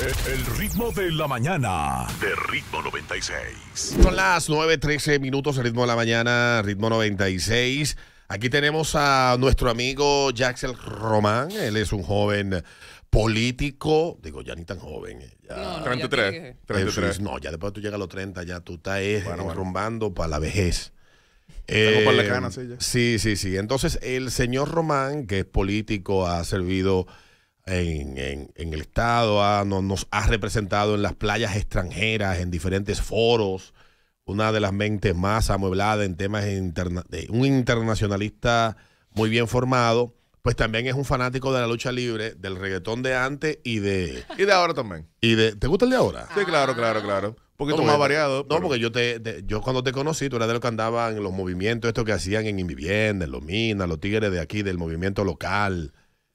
El ritmo de la mañana. De ritmo 96. Son las 9.13 minutos, el ritmo de la mañana, ritmo 96. Aquí tenemos a nuestro amigo Jaxel Román. Él es un joven político, digo, ya ni tan joven. 33, eh, 33. no, ya después tú llegas a los 30, ya tú estás eh, bueno, para la vejez. Eh, sí, sí, sí. Entonces, el señor Román, que es político, ha servido en, en, el Estado, ha, nos ha representado en las playas extranjeras, en diferentes foros, una de las mentes más amuebladas en temas interna de un internacionalista muy bien formado, pues también es un fanático de la lucha libre, del reggaetón de antes y de... Y de ahora también. Y de, ¿Te gusta el de ahora? Sí, claro, claro, claro. porque poquito más variado. No, porque yo te, yo cuando te conocí, tú eras de los que andaban en los movimientos, estos que hacían en Invivienda, en Los Minas, los tigres de aquí, del movimiento local.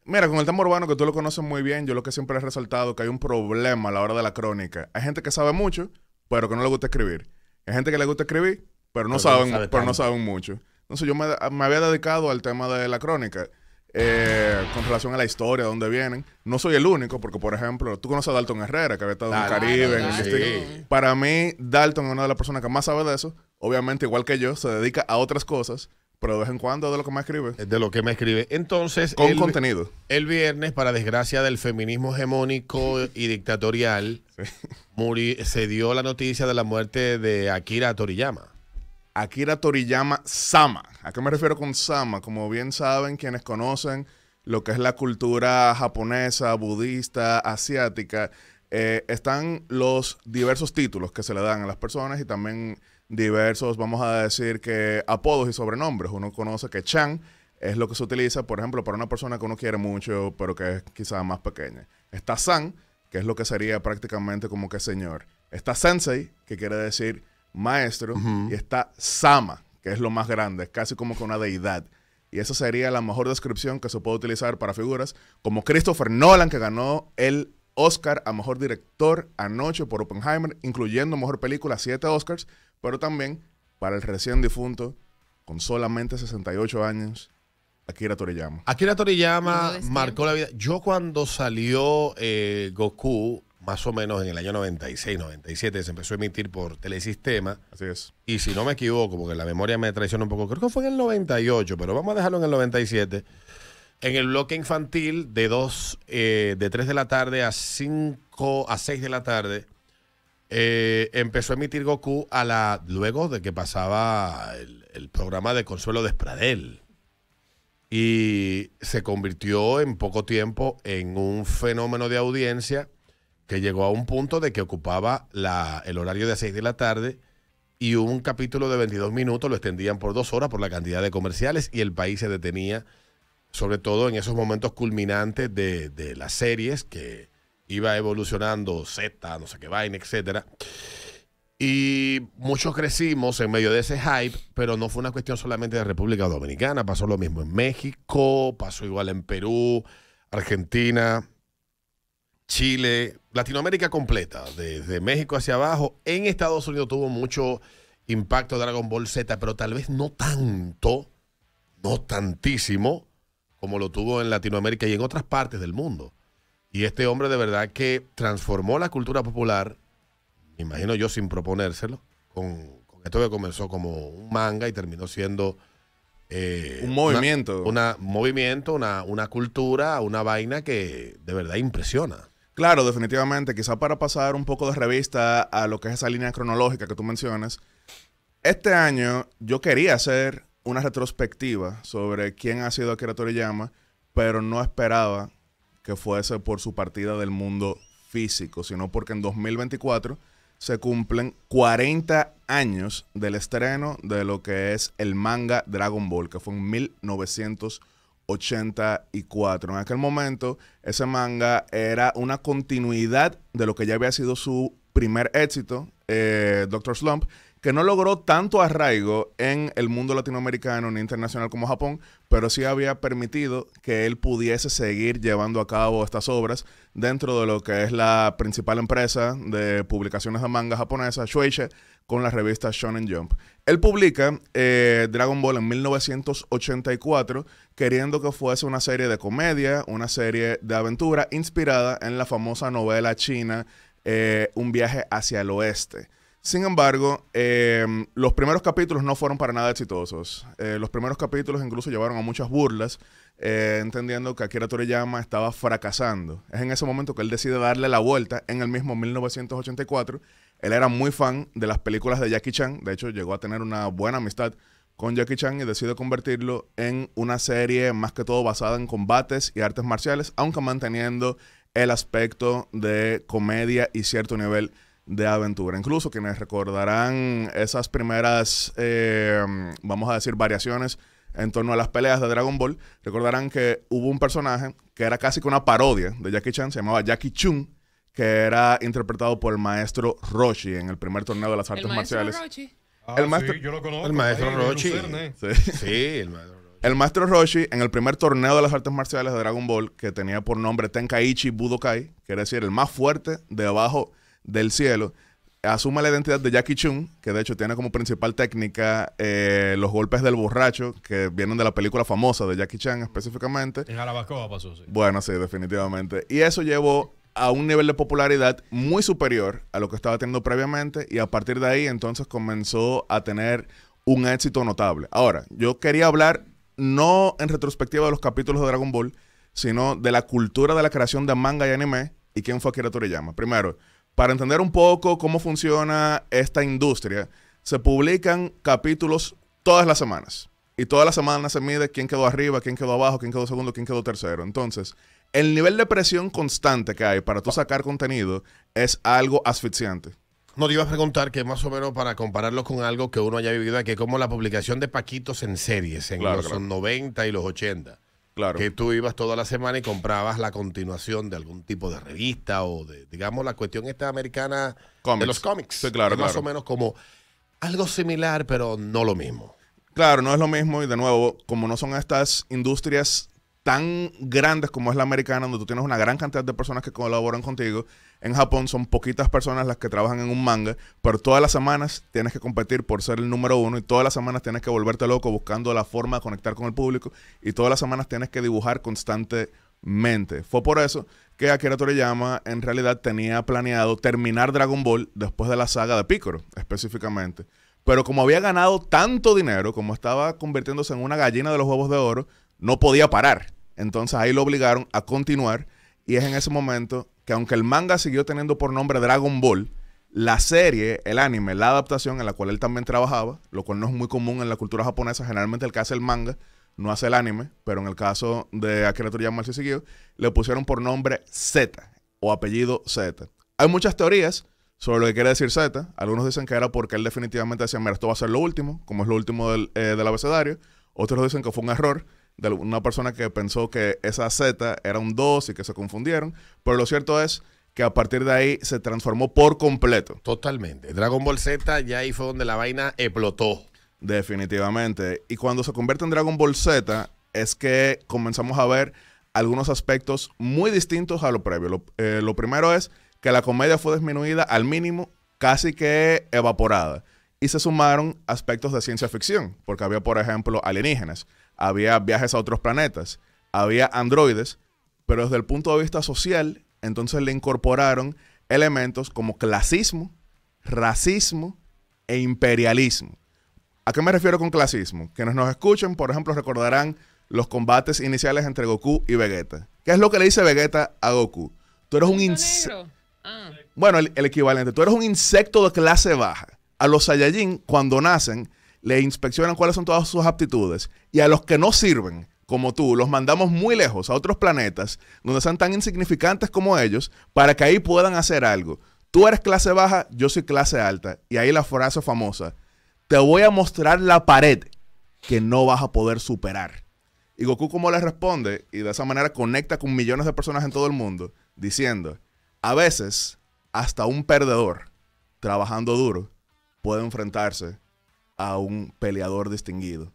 Mira, con el tema urbano que tú lo conoces muy bien, yo lo que siempre he resaltado que hay un problema a la hora de la crónica. Hay gente que sabe mucho, pero que no le gusta escribir. Hay gente que le gusta escribir, pero no, saben, pero no saben mucho. Entonces yo me, había dedicado al tema de la crónica eh, con relación a la historia, de dónde vienen. No soy el único, porque por ejemplo, tú conoces a Dalton Herrera, que había estado en Caribe, el sí. Para mí, Dalton es una de las personas que más sabe de eso. Obviamente, igual que yo, se dedica a otras cosas pero de vez en cuando de lo que me escribe. De lo que me escribe. Entonces. Con contenido. El viernes, para desgracia del feminismo hegemónico y dictatorial, se dio la noticia de la muerte de Akira Toriyama. Akira Toriyama Sama. ¿A qué me refiero con Sama? Como bien saben quienes conocen lo que es la cultura japonesa, budista, asiática, eh, están los diversos títulos que se le dan a las personas y también diversos, vamos a decir que apodos y sobrenombres. Uno conoce que Chan es lo que se utiliza, por ejemplo, para una persona que uno quiere mucho, pero que es quizá más pequeña. Está San, que es lo que sería prácticamente como que señor. Está Sensei, que quiere decir maestro, y está Sama, que es lo más grande, casi como que una deidad. Y esa sería la mejor descripción que se puede utilizar para figuras como Christopher Nolan, que ganó el Oscar a Mejor Director anoche por Oppenheimer, incluyendo Mejor Película, siete Oscars, pero también para el recién difunto, con solamente 68 años, Akira Toriyama. Akira Toriyama marcó la vida. Yo cuando salió eh, Goku, más o menos en el año 96, 97, se empezó a emitir por Telesistema. Así es. Y si no me equivoco, porque la memoria me traiciona un poco, creo que fue en el 98, pero vamos a dejarlo en el 97. En el bloque infantil de 2, eh, de 3 de la tarde a 5, a 6 de la tarde, eh, empezó a emitir Goku a la, luego de que pasaba el, programa de Consuelo Despradel. Y se convirtió en poco tiempo en un fenómeno de audiencia que llegó a un punto de que ocupaba el horario de 6 de la tarde y un capítulo de 22 minutos lo extendían por dos horas por la cantidad de comerciales y el país se detenía sobre todo en esos momentos culminantes de, las series que iba evolucionando Z, no sé qué vaina, etc. Y muchos crecimos en medio de ese hype, pero no fue una cuestión solamente de República Dominicana, pasó lo mismo en México, pasó igual en Perú, Argentina, Chile, Latinoamérica completa, desde México hacia abajo. En Estados Unidos tuvo mucho impacto Dragon Ball Z, pero tal vez no tanto, no tantísimo como lo tuvo en Latinoamérica y en otras partes del mundo. Y este hombre de verdad que transformó la cultura popular, me imagino yo sin proponérselo, con, esto que comenzó como un manga y terminó siendo... Eh, un movimiento. Una, un movimiento, una, una cultura, una vaina que de verdad impresiona. Claro, definitivamente. Quizá para pasar un poco de revista a lo que es esa línea cronológica que tú mencionas, este año yo quería hacer una retrospectiva sobre quién ha sido Akira Toriyama, pero no esperaba que fuese por su partida del mundo físico, sino porque en 2024 se cumplen 40 años del estreno de lo que es el manga Dragon Ball, que fue en 1984. En aquel momento, ese manga era una continuidad de lo que ya había sido su primer éxito, eh, Doctor Slump, que no logró tanto arraigo en el mundo latinoamericano ni internacional como Japón, pero sí había permitido que él pudiese seguir llevando a cabo estas obras dentro de lo que es la principal empresa de publicaciones de manga japonesa, Shueisha, con la revista Shonen Jump. Él publica eh, Dragon Ball en 1984, queriendo que fuese una serie de comedia, una serie de aventura inspirada en la famosa novela china eh, Un viaje hacia el oeste sin embargo, em, los primeros capítulos no fueron para nada exitosos. Eh, los primeros capítulos incluso llevaron a muchas burlas, eh, entendiendo que Akira Toriyama estaba fracasando. Es en ese momento que él decide darle la vuelta en el mismo 1984. Él era muy fan de las películas de Jackie Chan, de hecho llegó a tener una buena amistad con Jackie Chan y decide convertirlo en una serie más que todo basada en combates y artes marciales, aunque manteniendo el aspecto de comedia y cierto nivel de aventura. Incluso quienes recordarán esas primeras, eh, vamos a decir, variaciones en torno a las peleas de Dragon Ball, recordarán que hubo un personaje que era casi que una parodia de Jackie Chan, se llamaba Jackie Chun, que era interpretado por el maestro Roshi en el primer torneo de las artes marciales. Ah, el maestro yo lo conozco. El maestro Roshi. sí. el maestro Roshi. El maestro Roshi en el primer torneo de las artes marciales de Dragon Ball, que tenía por nombre Tenkaichi Budokai, quiere decir, el más fuerte de abajo del cielo asuma la identidad de Jackie Chun, que de hecho tiene como principal técnica eh, los golpes del borracho, que vienen de la película famosa de Jackie Chan específicamente. En Alabacoa pasó, sí. Bueno, sí, definitivamente. Y eso llevó a un nivel de popularidad muy superior a lo que estaba teniendo previamente y a partir de ahí entonces comenzó a tener un éxito notable. Ahora, yo quería hablar no en retrospectiva de los capítulos de Dragon Ball, sino de la cultura de la creación de manga y anime y quién fue Akira Toriyama. Primero, para entender un poco cómo funciona esta industria, se publican capítulos todas las semanas. Y todas las semanas se mide quién quedó arriba, quién quedó abajo, quién quedó segundo, quién quedó tercero. Entonces, el nivel de presión constante que hay para tú sacar contenido es algo asfixiante. No te iba a preguntar que más o menos para compararlo con algo que uno haya vivido, que como la publicación de Paquitos en series en los 90 y los 80 que tú ibas toda la semana y comprabas la continuación de algún tipo de revista o de, digamos, la cuestión esta americana de los cómics. Más o menos como algo similar, pero no lo mismo. Claro, no es lo mismo y de nuevo, como no son estas industrias tan grandes como es la americana, donde tú tienes una gran cantidad de personas que colaboran contigo. En Japón son poquitas personas las que trabajan en un manga, pero todas las semanas tienes que competir por ser el número uno y todas las semanas tienes que volverte loco buscando la forma de conectar con el público y todas las semanas tienes que dibujar constantemente. Fue por eso que Akira Toriyama en realidad tenía planeado terminar Dragon Ball después de la saga de Piccolo, específicamente. Pero como había ganado tanto dinero, como estaba convirtiéndose en una gallina de los huevos de oro, no podía parar. Entonces ahí lo obligaron a continuar y es en ese momento que aunque el manga siguió teniendo por nombre Dragon Ball, la serie, el anime, la adaptación en la cual él también trabajaba, lo cual no es muy común en la cultura japonesa, generalmente el que hace el manga no hace el anime, pero en el caso de Akira Toriyama se siguió, le pusieron por nombre Z o apellido Z. Hay muchas teorías sobre lo que quiere decir Z. Algunos dicen que era porque él definitivamente decía, mira, esto va a ser lo último, como es lo último del, eh, del abecedario. Otros dicen que fue un error de una persona que pensó que esa Z era un 2 y que se confundieron, pero lo cierto es que a partir de ahí se transformó por completo. Totalmente. Dragon Ball Z ya ahí fue donde la vaina explotó. Definitivamente. Y cuando se convierte en Dragon Ball Z es que comenzamos a ver algunos aspectos muy distintos a lo previo. lo eh, primero es que la comedia fue disminuida al mínimo, casi que evaporada. Y se sumaron aspectos de ciencia ficción, porque había, por ejemplo, alienígenas había viajes a otros planetas, había androides, pero desde el punto de vista social, entonces le incorporaron elementos como clasismo, racismo e imperialismo. ¿A qué me refiero con clasismo? Quienes nos escuchen, por ejemplo, recordarán los combates iniciales entre Goku y Vegeta. ¿Qué es lo que le dice Vegeta a Goku? Tú eres un insecto. Ah. Bueno, el, el, equivalente. Tú eres un insecto de clase baja. A los Saiyajin, cuando nacen, le inspeccionan cuáles son todas sus aptitudes y a los que no sirven, como tú, los mandamos muy lejos a otros planetas donde sean tan insignificantes como ellos para que ahí puedan hacer algo. Tú eres clase baja, yo soy clase alta. Y ahí la frase famosa, te voy a mostrar la pared que no vas a poder superar. Y Goku como le responde y de esa manera conecta con millones de personas en todo el mundo, diciendo, a veces hasta un perdedor, trabajando duro, puede enfrentarse a un peleador distinguido.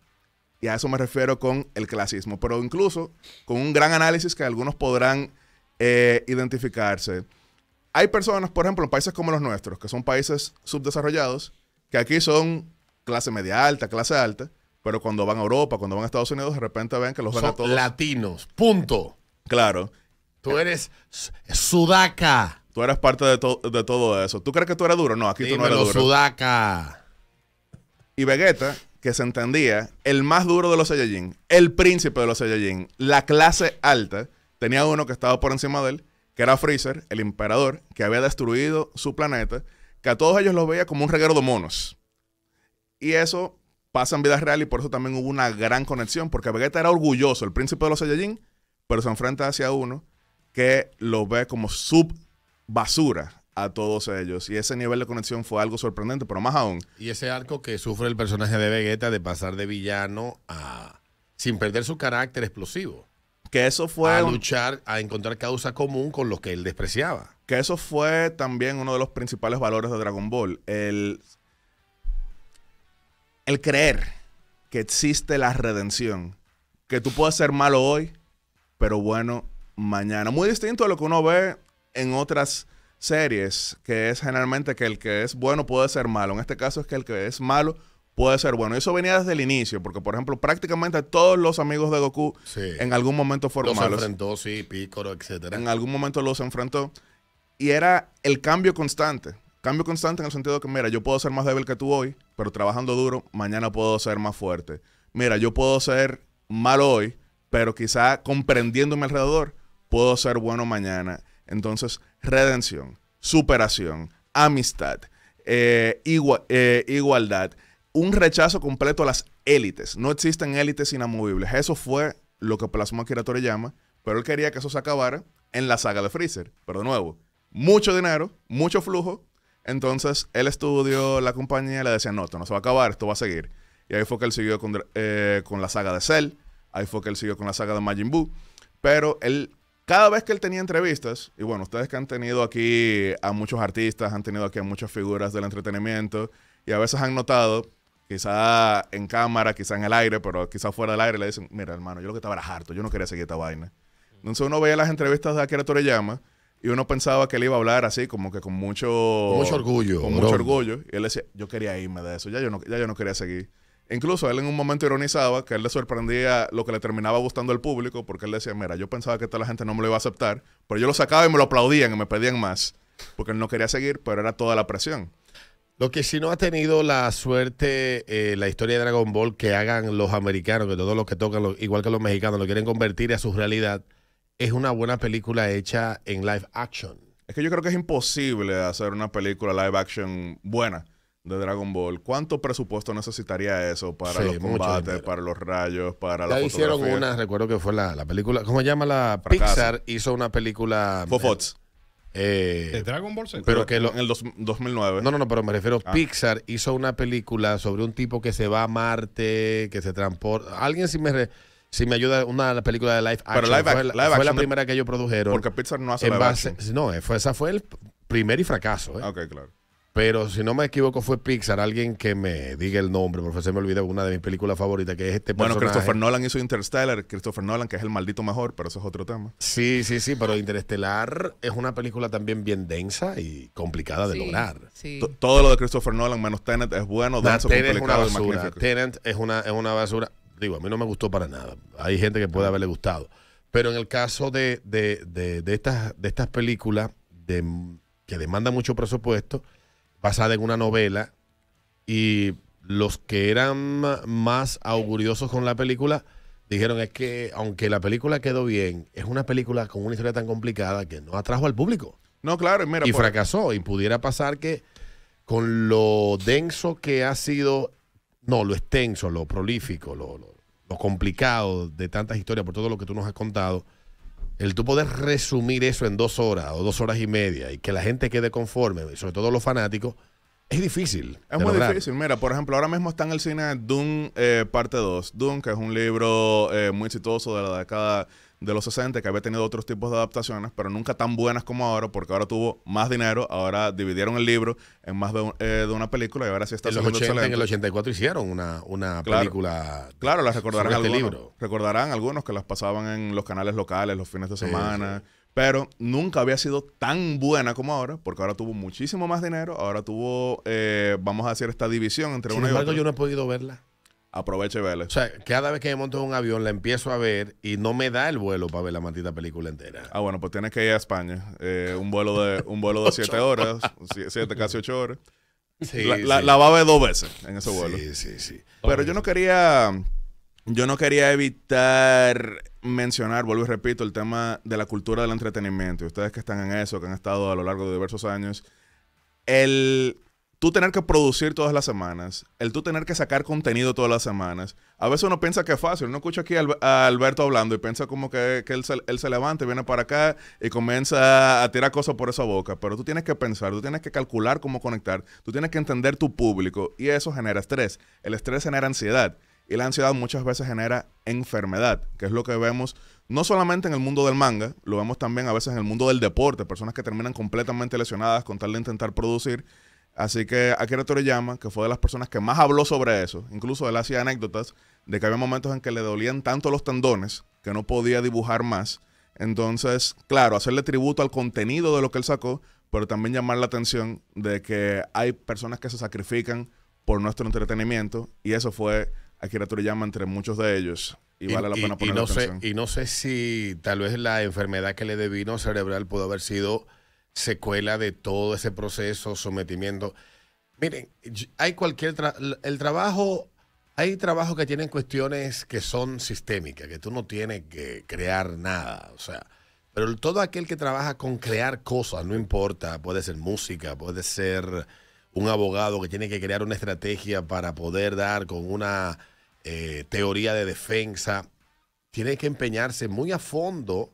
Y a eso me refiero con el clasismo, pero incluso con un gran análisis que algunos podrán eh, identificarse. Hay personas, por ejemplo, en países como los nuestros, que son países subdesarrollados, que aquí son clase media alta, clase alta, pero cuando van a Europa, cuando van a Estados Unidos, de repente ven que los a todos. Latinos, punto. Claro. Tú eres sudaca. Tú eres parte de, todo eso. ¿Tú crees que tú eres duro? No, aquí tú no eres duro. sudaca y Vegeta, que se entendía, el más duro de los Saiyajin, el príncipe de los Saiyajin, la clase alta, tenía uno que estaba por encima de él, que era Freezer, el emperador, que había destruido su planeta, que a todos ellos los veía como un reguero de monos. Y eso pasa en vida real y por eso también hubo una gran conexión, porque Vegeta era orgulloso, el príncipe de los Saiyajin, pero se enfrenta hacia uno que lo ve como sub basura a todos ellos. Y ese nivel de conexión fue algo sorprendente, pero más aún. Y ese arco que sufre el personaje de Vegeta de pasar de villano a. sin perder su carácter explosivo. Que eso fue. A luchar, a encontrar causa común con lo que él despreciaba. Que eso fue también uno de los principales valores de Dragon Ball. El. El creer que existe la redención. Que tú puedes ser malo hoy, pero bueno mañana. Muy distinto a lo que uno ve en otras series, que es generalmente que el que es bueno puede ser malo. En este caso es que el que es malo puede ser bueno. Y eso venía desde el inicio, porque por ejemplo, prácticamente todos los amigos de Goku en algún momento fueron los enfrentó, sí, Piccolo, etcétera. En algún momento los enfrentó y era el cambio constante. Cambio constante en el sentido de que, mira, yo puedo ser más débil que tú hoy, pero trabajando duro, mañana puedo ser más fuerte. Mira, yo puedo ser malo hoy, pero quizá comprendiéndome mi alrededor, puedo ser bueno mañana. Entonces, redención, superación, amistad, eh, eh, igualdad, un rechazo completo a las élites. No existen élites inamovibles. Eso fue lo que Plasma Akira llama. pero él quería que eso se acabara en la saga de Freezer. Pero de nuevo, mucho dinero, mucho flujo. Entonces, él estudio, la compañía le decía, no, esto no se va a acabar, esto va a seguir. Y ahí fue que él siguió con, eh, con la saga de Cell, ahí fue que él siguió con la saga de Majin Buu, pero él cada vez que él tenía entrevistas, y bueno, ustedes que han tenido aquí a muchos artistas, han tenido aquí a muchas figuras del entretenimiento, y a veces han notado, quizá en cámara, quizá en el aire, pero quizá fuera del aire, le dicen, mira hermano, yo lo que estaba era harto, yo no quería seguir esta vaina. Entonces uno veía las entrevistas de Akira Toriyama y uno pensaba que él iba a hablar así, como que con mucho... orgullo. Con mucho orgullo. Y él decía, yo quería irme de eso, ya yo no, ya yo no quería seguir. Incluso él en un momento ironizaba que él le sorprendía lo que le terminaba gustando al público, porque él decía, mira, yo pensaba que toda la gente no me lo iba a aceptar, pero yo lo sacaba y me lo aplaudían y me pedían más, porque él no quería seguir, pero era toda la presión. Lo que si no ha tenido la suerte, eh, la historia de Dragon Ball, que hagan los americanos, que todos los que tocan, igual que los mexicanos, lo quieren convertir a su realidad, es una buena película hecha en live action. Es que yo creo que es imposible hacer una película live action buena de Dragon Ball, ¿cuánto presupuesto necesitaría eso para los combates, para los rayos, para ya la hicieron una, recuerdo que fue la, película, ¿cómo se llama la? Pixar hizo una película... Fofots. Eh, ¿De Dragon Ball Pero que en el 2009. No, no, no, pero me refiero, ah. Pixar hizo una película sobre un tipo que se va a Marte, que se transporta... Alguien si me... si me ayuda una película de life. action. Pero life fue, fue la primera que ellos produjeron. Porque Pixar no hace live base, No, esa fue el primer y fracaso. ¿eh? Ok, claro pero si no me equivoco fue Pixar, alguien que me diga el nombre, porque se me olvidó una de mis películas favoritas, que es este Bueno, Christopher Nolan hizo Interstellar, Christopher Nolan que es el maldito mejor, pero eso es otro tema. Sí, sí, sí, pero Interstellar es una película también bien densa y complicada de lograr. Todo lo de Christopher Nolan menos Tenet es bueno, Tenet es una basura. Tenet es una, basura. Digo, a mí no me gustó para nada. Hay gente que puede ah. haberle gustado. Pero en el caso de, de, de, de estas, de estas películas que demanda mucho presupuesto basada en una novela y los que eran más auguriosos con la película dijeron es que aunque la película quedó bien, es una película con una historia tan complicada que no atrajo al público. No, claro, y pues fracasó y pudiera pasar que con lo denso que ha sido, no, lo extenso, lo prolífico, lo, lo complicado de tantas historias por todo lo que tú nos has contado, el tú poder resumir eso en dos horas o dos horas y media y que la gente quede conforme, sobre todo los fanáticos, es difícil. Es muy difícil. Mira, por ejemplo, ahora mismo está en el cine Doom eh, Parte 2. Doom, que es un libro eh, muy exitoso de la década de los 60 que había tenido otros tipos de adaptaciones, pero nunca tan buenas como ahora, porque ahora tuvo más dinero, ahora dividieron el libro en más de, eh, una película y ahora sí está en los 80, En el 84 hicieron una, una película. Claro, la recordarán este Libro. Recordarán algunos que las pasaban en los canales locales los fines de semana. Pero nunca había sido tan buena como ahora, porque ahora tuvo muchísimo más dinero, ahora tuvo, eh, vamos a hacer esta división entre una embargo, y otra. yo no he podido verla aproveche y vele. O sea, cada vez que me monto en un avión la empiezo a ver y no me da el vuelo para ver la maldita película entera. Ah, bueno, pues tienes que ir a España. Eh, un vuelo de un vuelo de 7 horas, 7, casi 8 horas. Sí, la, La, va a ver dos veces en ese vuelo. Sí, sí, sí. Pero yo no quería yo no quería evitar mencionar, vuelvo y repito, el tema de la cultura del entretenimiento. Ustedes que están en eso, que han estado a lo largo de diversos años, el tú tener que producir todas las semanas, el tú tener que sacar contenido todas las semanas, a veces uno piensa que es fácil, uno escucha aquí a Alberto hablando y piensa como que, él, se, él, se, levanta viene para acá y comienza a tirar cosas por esa boca, pero tú tienes que pensar, tú tienes que calcular cómo conectar, tú tienes que entender tu público y eso genera estrés, el estrés genera ansiedad y la ansiedad muchas veces genera enfermedad, que es lo que vemos no solamente en el mundo del manga, lo vemos también a veces en el mundo del deporte, personas que terminan completamente lesionadas con tal de intentar producir Así que Akira Toriyama, que fue de las personas que más habló sobre eso, incluso él hacía anécdotas de que había momentos en que le dolían tanto los tendones que no podía dibujar más. Entonces, claro, hacerle tributo al contenido de lo que él sacó, pero también llamar la atención de que hay personas que se sacrifican por nuestro entretenimiento y eso fue Akira Toriyama entre muchos de ellos. Y, vale la pena ponerlo. no sé, y no sé si tal vez la enfermedad que le devino cerebral pudo haber sido secuela de todo ese proceso, sometimiento. Miren, hay cualquier el trabajo, hay trabajos que tienen cuestiones que son sistémicas, que tú no tienes que crear nada, o sea, pero todo aquel que trabaja con crear cosas, no importa, puede ser música, puede ser un abogado que tiene que crear una estrategia para poder dar con una eh, teoría de defensa, tiene que empeñarse muy a fondo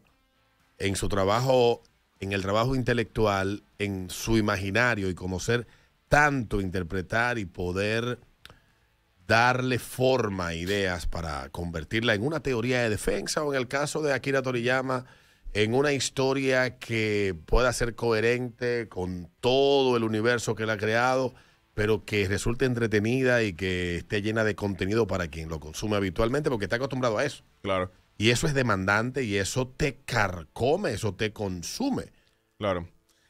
en su trabajo en el trabajo intelectual, en su imaginario y conocer tanto, interpretar y poder darle forma a ideas para convertirla en una teoría de defensa o en el caso de Akira Toriyama, en una historia que pueda ser coherente con todo el universo que él ha creado, pero que resulte entretenida y que esté llena de contenido para quien lo consume habitualmente, porque está acostumbrado a eso. Claro. Y eso es demandante y eso te carcome, eso te consume. Claro.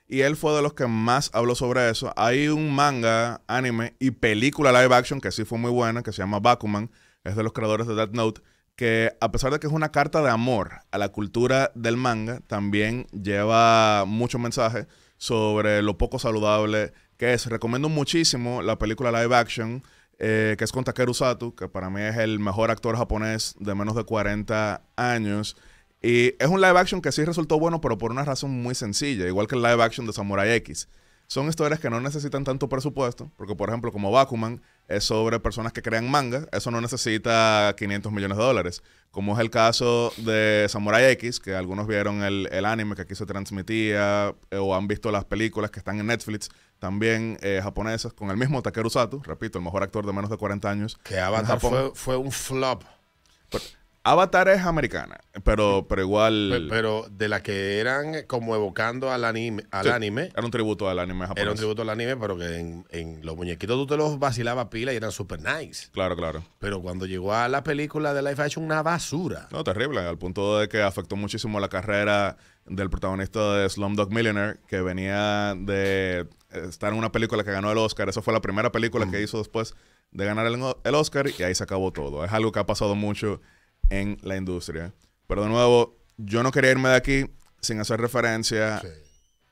Y él fue de los que más habló sobre eso. Hay un manga, anime y película live action que sí fue muy buena, que se llama Bakuman, es de los creadores de Death Note, que a pesar de que es una carta de amor a la cultura del manga, también lleva mucho mensaje sobre lo poco saludable que es. Recomiendo muchísimo la película live action eh, que es con Takeru Sato, que para mí es el mejor actor japonés de menos de 40 años. Y es un live action que sí resultó bueno, pero por una razón muy sencilla, igual que el live action de Samurai X. Son historias que no necesitan tanto presupuesto, porque por ejemplo como Bakuman es sobre personas que crean manga, eso no necesita 500 millones de dólares, como es el caso de Samurai X, que algunos vieron el, anime que aquí se transmitía, eh, o han visto las películas que están en Netflix, también eh, japonesas, con el mismo Takeru Sato, repito, el mejor actor de menos de 40 años. Que Avatar fue, un flop. Avatar es americana, pero, pero igual. Pero, de las que eran eh, como evocando al anime. Al anime era un tributo al anime japonés. Era un tributo al anime, pero que en, los muñequitos tú te los vacilabas pila y eran super nice. Claro, claro. Pero cuando llegó a la película de Life hecho una basura. No, terrible, al punto de que afectó muchísimo la carrera del protagonista de Slumdog Millionaire, que venía de estar en una película que ganó el Oscar. Esa fue la primera película que hizo después de ganar el, el Oscar y ahí se acabó todo. Es algo que ha pasado mucho en la industria. Pero de nuevo, yo no quería irme de aquí sin hacer referencia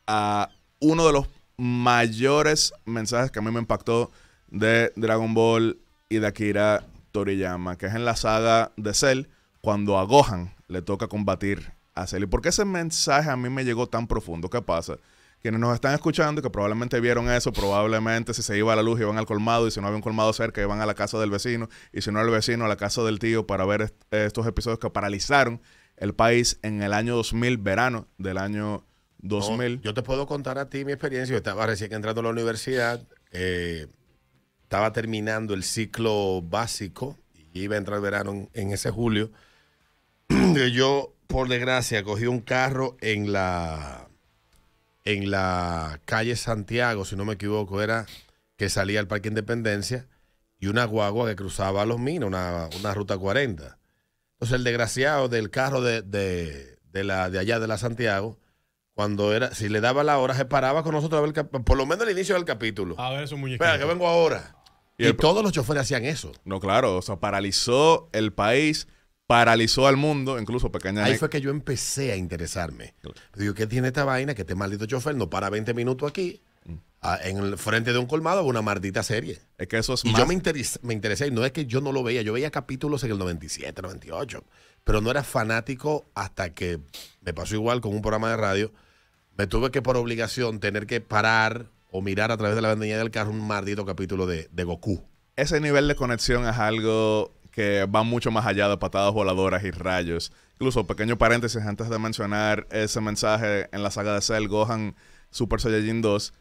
a uno de los mayores mensajes que a mí me impactó de Dragon Ball y de Akira Toriyama, que es en la saga de Cell, cuando a Gohan le toca combatir a Cell. ¿Y por qué ese mensaje a mí me llegó tan profundo? ¿Qué pasa? quienes nos están escuchando y que probablemente vieron eso, probablemente si se iba a la luz iban al colmado y si no había un colmado cerca iban a la casa del vecino y si no al vecino a la casa del tío para ver estos episodios que paralizaron el país en el año 2000, verano del año 2000. yo te puedo contar a ti mi experiencia. Yo estaba recién entrando a la universidad, eh, estaba terminando el ciclo básico y iba a entrar el verano en ese julio. yo, por desgracia, cogí un carro en la en la calle Santiago, si no me equivoco, era que salía al Parque Independencia y una guagua que cruzaba los minos, una, ruta 40. Entonces el desgraciado del carro de, de, de, la, de allá de la Santiago, cuando era, si le daba la hora, se paraba con nosotros por lo menos al inicio del capítulo. A ver un muñequito. Espera, que vengo ahora. Y, todos los choferes hacían eso. No, claro, o sea, paralizó el país paralizó al mundo, incluso pequeña. Ahí fue que yo empecé a interesarme. Pues digo, ¿qué tiene esta vaina? Que este maldito chofer no para 20 minutos aquí. Mm. en el frente de un colmado una maldita serie. Es que eso es y yo me, me interesé, y no es que yo no lo veía, yo veía capítulos en el 97, 98, pero no era fanático hasta que me pasó igual con un programa de radio. Me tuve que por obligación tener que parar o mirar a través de la ventanilla del carro un maldito capítulo de, de Goku. Ese nivel de conexión es algo que va mucho más allá de patadas voladoras y rayos. Incluso, pequeño paréntesis, antes de mencionar ese mensaje en la saga de Cell, Gohan, Super Saiyajin 2,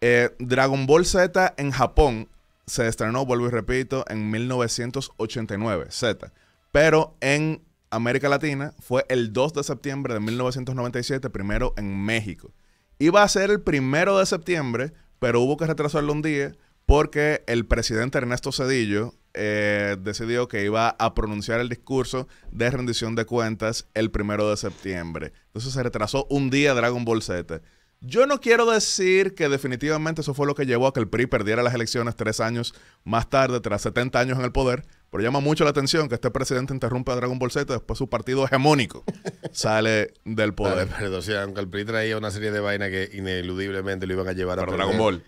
eh, Dragon Ball Z en Japón se estrenó, vuelvo y repito, en 1989, Z. Pero en América Latina fue el 2 de septiembre de 1997, primero en México. Iba a ser el primero de septiembre, pero hubo que retrasarlo un día porque el presidente Ernesto Cedillo eh, decidió que iba a pronunciar el discurso de rendición de cuentas el primero de septiembre. Entonces se retrasó un día Dragon Ball Z. Yo no quiero decir que definitivamente eso fue lo que llevó a que el PRI perdiera las elecciones tres años más tarde, tras 70 años en el poder, pero llama mucho la atención que este presidente interrumpe a Dragon Ball Z, después su partido hegemónico sale del poder. pero, o aunque el PRI traía una serie de vainas que ineludiblemente lo iban a llevar a Dragon Ball.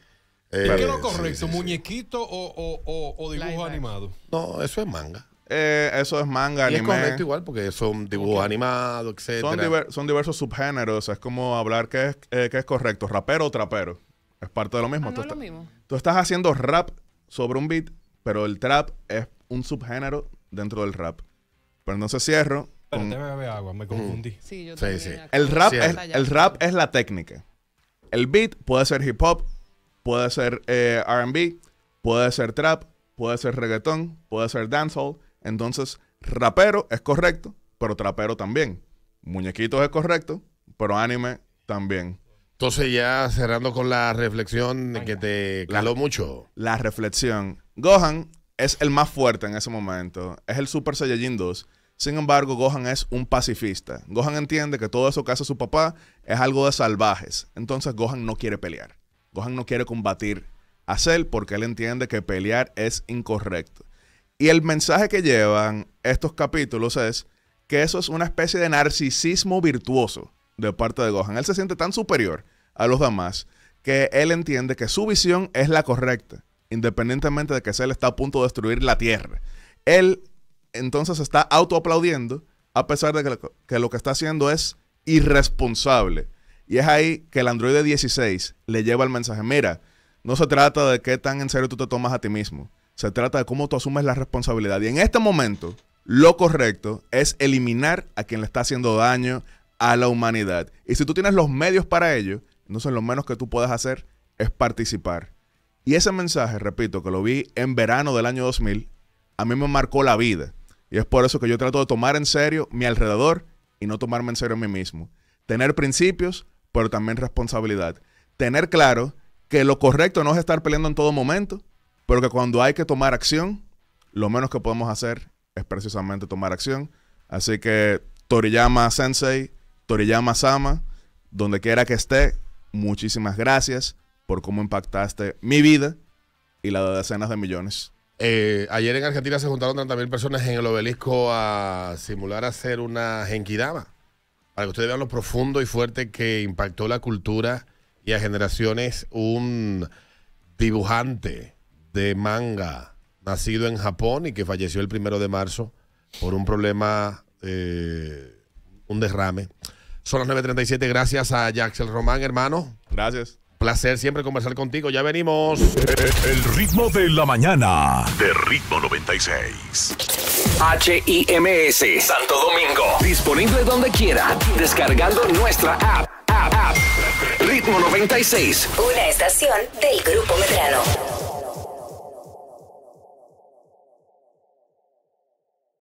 Eh, ¿Qué es lo correcto? ¿Muñequito o, dibujo animado? No, eso es manga. Eh, eso es manga, y Es correcto igual porque son dibujos animados, etc. Son, diversos subgéneros. Es como hablar eh, que es, correcto, rapero o trapero. Es parte de ah, lo mismo. tú, estás haciendo rap sobre un beat, pero el trap es un subgénero dentro del rap. Pero no se cierro. Pero te bebe agua, me confundí. Sí, yo sí, sí. el rap es la técnica. El beat puede ser hip hop, Puede ser eh, RB, puede ser trap, puede ser reggaetón, puede ser dancehall. Entonces, rapero es correcto, pero trapero también. Muñequitos es correcto, pero anime también. Entonces ya cerrando con la reflexión que te caló mucho. La reflexión. Gohan es el más fuerte en ese momento. Es el Super Saiyajin 2. Sin embargo, Gohan es un pacifista. Gohan entiende que todo eso que hace su papá es algo de salvajes. Entonces Gohan no quiere pelear. Gohan no quiere combatir a Cell porque él entiende que pelear es incorrecto. Y el mensaje que llevan estos capítulos es que eso es una especie de narcisismo virtuoso de parte de Gohan. Él se siente tan superior a los demás que él entiende que su visión es la correcta, independientemente de que Cell está a punto de destruir la Tierra. Él entonces está autoaplaudiendo a pesar de que lo que está haciendo es irresponsable y es ahí que el Android 16 le lleva el mensaje, mira, no se trata de qué tan en serio tú te tomas a ti mismo, se trata de cómo tú asumes la responsabilidad. Y en este momento, lo correcto es eliminar a quien le está haciendo daño a la humanidad. Y si tú tienes los medios para ello, entonces lo menos que tú puedas hacer es participar. Y ese mensaje, repito, que lo vi en verano del año 2000, a mí me marcó la vida. Y es por eso que yo trato de tomar en serio mi alrededor y no tomarme en serio a mí mismo. Tener principios, pero también responsabilidad. Tener claro que lo correcto no es estar peleando en todo momento, pero que cuando hay que tomar acción, lo menos que podemos hacer es precisamente tomar acción. Así que Toriyama Sensei, Toriyama Sama, donde quiera que esté, muchísimas gracias por cómo impactaste mi vida y la de decenas de millones. Eh, ayer en Argentina se juntaron 30.000 personas en el obelisco a simular hacer una genkidama para que ustedes vean lo profundo y fuerte que impactó la cultura y a generaciones un dibujante de manga nacido en Japón y que falleció el primero de marzo por un problema, eh, un derrame. Son las 9.37, gracias a Jaxel Román, hermano. Gracias. Placer siempre conversar contigo, ya venimos. El ritmo de la mañana, de ritmo 96. H-I-M-S Santo Domingo. Disponible donde quiera, descargando nuestra app. app, app. Ritmo 96. Una estación del Grupo Medrano.